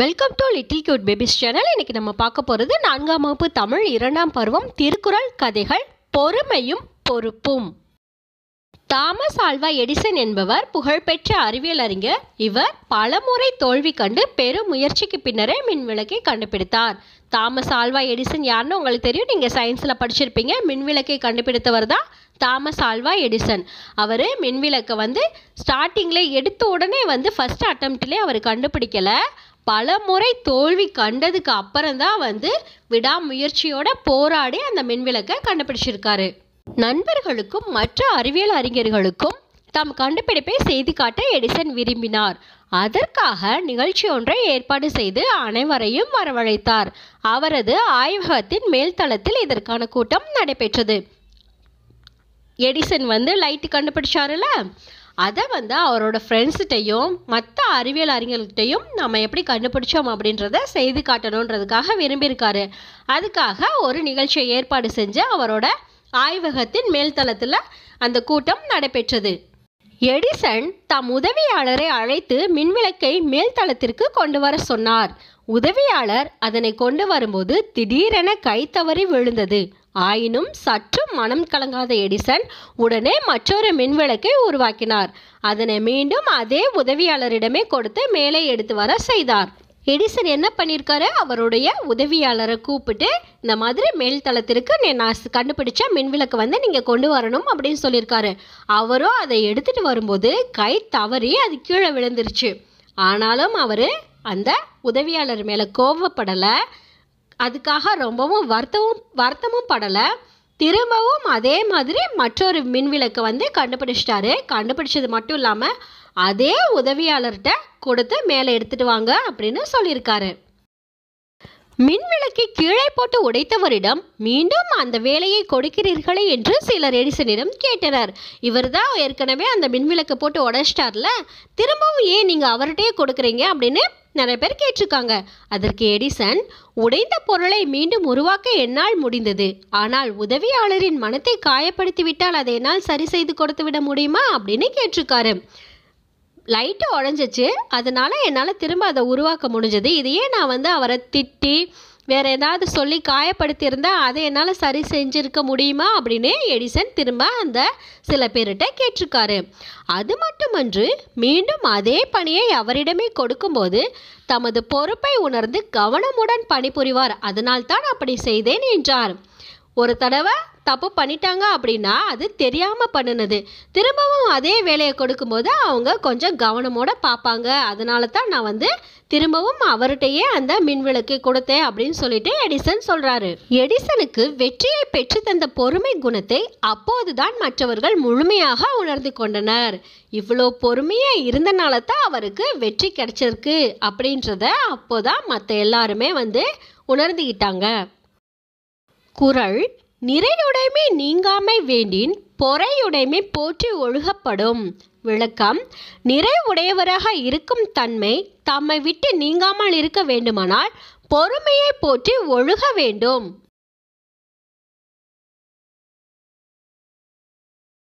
welcome to little cute babies channel இன்றைக்கி நம்ம பார்க்க போகிறது நான்காம் வகுப்பு தமிழ் இரண்டாம் பருவம் திருக்குறள் கதைகள் பொறுமையும் பொறுப்பும் தாமஸ் ஆல்வா எடிசன் என்பவர் புகழ்பெற்ற அறிவியல் அறிஞர் இவர் பலமுறை தோல்வி கண்டு பெரும் முயற்சிக்கு பின்னரே மின்விளக்கை கண்டுபிடித்தார் தாமஸ் ஆல்வா எடிசன் யாருன்னு உங்களுக்கு தெரியும் நீங்கள் சயின்ஸில் படிச்சிருப்பீங்க மின்விளக்கை கண்டுபிடித்தவர் தான் தாமஸ் ஆல்வா எடிசன் அவர் மின்விளக்கை வந்து ஸ்டார்டிங்கில் எடுத்த உடனே வந்து ஃபஸ்ட் அட்டம்ப்ட்லேயே அவர் கண்டுபிடிக்கலை பல முறை தோல்வி கண்டதுக்கு அப்புறம்தான் வந்து விடாமுயற்சியோட போராடி அந்த மின்விளக்கை கண்டுபிடிச்சிருக்காரு நண்பர்களுக்கும் மற்ற அறிவியல் அறிஞர்களுக்கும் தம் கண்டுபிடிப்பை செய்து காட்ட எடிசன் விரும்பினார் அதற்காக நிகழ்ச்சி ஒன்றை ஏற்பாடு செய்து அனைவரையும் வரவழைத்தார் அவரது ஆய்வகத்தின் மேல்தளத்தில் இதற்கான கூட்டம் நடைபெற்றது எடிசன் வந்து லைட்டு கண்டுபிடிச்சாருல அதை வந்து அவரோட ஃப்ரெண்ட்ஸ்கிட்டையும் மற்ற அறிவியல் அறிஞர்கள்கிட்டையும் நம்ம எப்படி கண்டுபிடிச்சோம் அப்படின்றத செய்து காட்டணுன்றதுக்காக விரும்பியிருக்காரு அதுக்காக ஒரு நிகழ்ச்சியை ஏற்பாடு செஞ்சு அவரோட ஆய்வகத்தின் மேல்தளத்தில் அந்த கூட்டம் நடைபெற்றது எடிசன் தம் உதவியாளரை அழைத்து மின்விளக்கை மேல்தளத்திற்கு கொண்டு வர சொன்னார் உதவியாளர் அதனை கொண்டு வரும்போது திடீரென கை தவறி விழுந்தது ஆயினும் சற்றும் மனம் கலங்காத எடிசன் உடனே மற்றொரு மின்விளக்கை உருவாக்கினார் அதனை மீண்டும் அதே உதவியாளரிடமே கொடுத்து மேலே எடுத்து வர செய்தார் எடிசன் என்ன பண்ணியிருக்காரு அவருடைய உதவியாளரை கூப்பிட்டு இந்த மாதிரி மேல் தளத்திற்கு நான் கண்டுபிடிச்ச மின்விளக்கு வந்து நீங்கள் கொண்டு வரணும் அப்படின்னு சொல்லியிருக்காரு அவரும் அதை எடுத்துகிட்டு வரும்போது கை தவறி அது கீழே விழுந்துருச்சு ஆனாலும் அவர் அந்த உதவியாளர் மேலே கோவப்படலை அதுக்காக ரொம்பவும் வருத்தமும் வருத்தமும் படலை திரும்பவும் அதே மாதிரி மற்றொரு மின்விளக்கு வந்து கண்டுபிடிச்சிட்டாரு கண்டுபிடிச்சது மட்டும் இல்லாமல் அதே உதவியாளர்கிட்ட கொடுத்து மேலே எடுத்துட்டு வாங்க அப்படின்னு சொல்லியிருக்காரு மின்விளக்கை கீழே போட்டு உடைத்தவரிடம் மீண்டும் அந்த வேலையை கொடுக்கிறீர்களே என்று சிலர் எடிசனிடம் கேட்டனர் இவர் தான் ஏற்கனவே அந்த மின்விளக்கு போட்டு உடைச்சிட்டார்ல திரும்பவும் ஏன் நீங்கள் அவர்கிட்டயே கொடுக்குறீங்க அப்படின்னு நிறைய பேர் கேட்டிருக்காங்க அதற்கு எடிசன் உடைந்த பொருளை மீண்டும் உருவாக்க என்னால் முடிந்தது ஆனால் உதவியாளரின் மனத்தை காயப்படுத்தி விட்டால் அதை என்னால் சரி செய்து கொடுத்து விட முடியுமா அப்படின்னு கேட்டிருக்காரு லைட்டு உடஞ்சிச்சு அதனால் என்னால் திரும்ப அதை உருவாக்க முடிஞ்சது இதையே நான் வந்து அவரை திட்டி வேறு ஏதாவது சொல்லி காயப்படுத்தியிருந்தால் அதை என்னால் சரி செஞ்சுருக்க முடியுமா அப்படின்னு எடிசன் திரும்ப அந்த சில பேர்கிட்ட கேட்டிருக்காரு அது மட்டுமன்று மீண்டும் அதே பணியை அவரிடமே கொடுக்கும்போது தமது பொறுப்பை உணர்ந்து கவனமுடன் பணிபுரிவார் அதனால்தான் அப்படி செய்தேன் என்றார் ஒரு தடவை தப்பு பண்ணிட்டாங்க அப்படின்னா அது தெரியாமல் பண்ணினது திரும்பவும் அதே வேலையை கொடுக்கும்போது அவங்க கொஞ்சம் கவனமோடு பார்ப்பாங்க அதனால தான் நான் வந்து திரும்பவும் அவர்கிட்டயே அந்த மின்விளக்கு கொடுத்தேன் அப்படின்னு சொல்லிட்டு எடிசன் சொல்கிறாரு எடிசனுக்கு வெற்றியை பெற்று தந்த பொறுமை குணத்தை அப்போதுதான் மற்றவர்கள் முழுமையாக உணர்ந்து கொண்டனர் இவ்வளோ பொறுமையாக இருந்தனால தான் அவருக்கு வெற்றி கிடைச்சிருக்கு அப்படின்றத அப்போதான் மற்ற எல்லாருமே வந்து உணர்ந்துக்கிட்டாங்க குரல் நிறையுடைமை நீங்காமை வேண்டின் பொறையுடைமை போற்றி ஒழுகப்படும் விளக்கம் நிறைவுடையவராக இருக்கும் தன்மை தம்மை விட்டு நீங்காமல் இருக்க வேண்டுமானால் பொறுமையை போற்றி ஒழுக வேண்டும்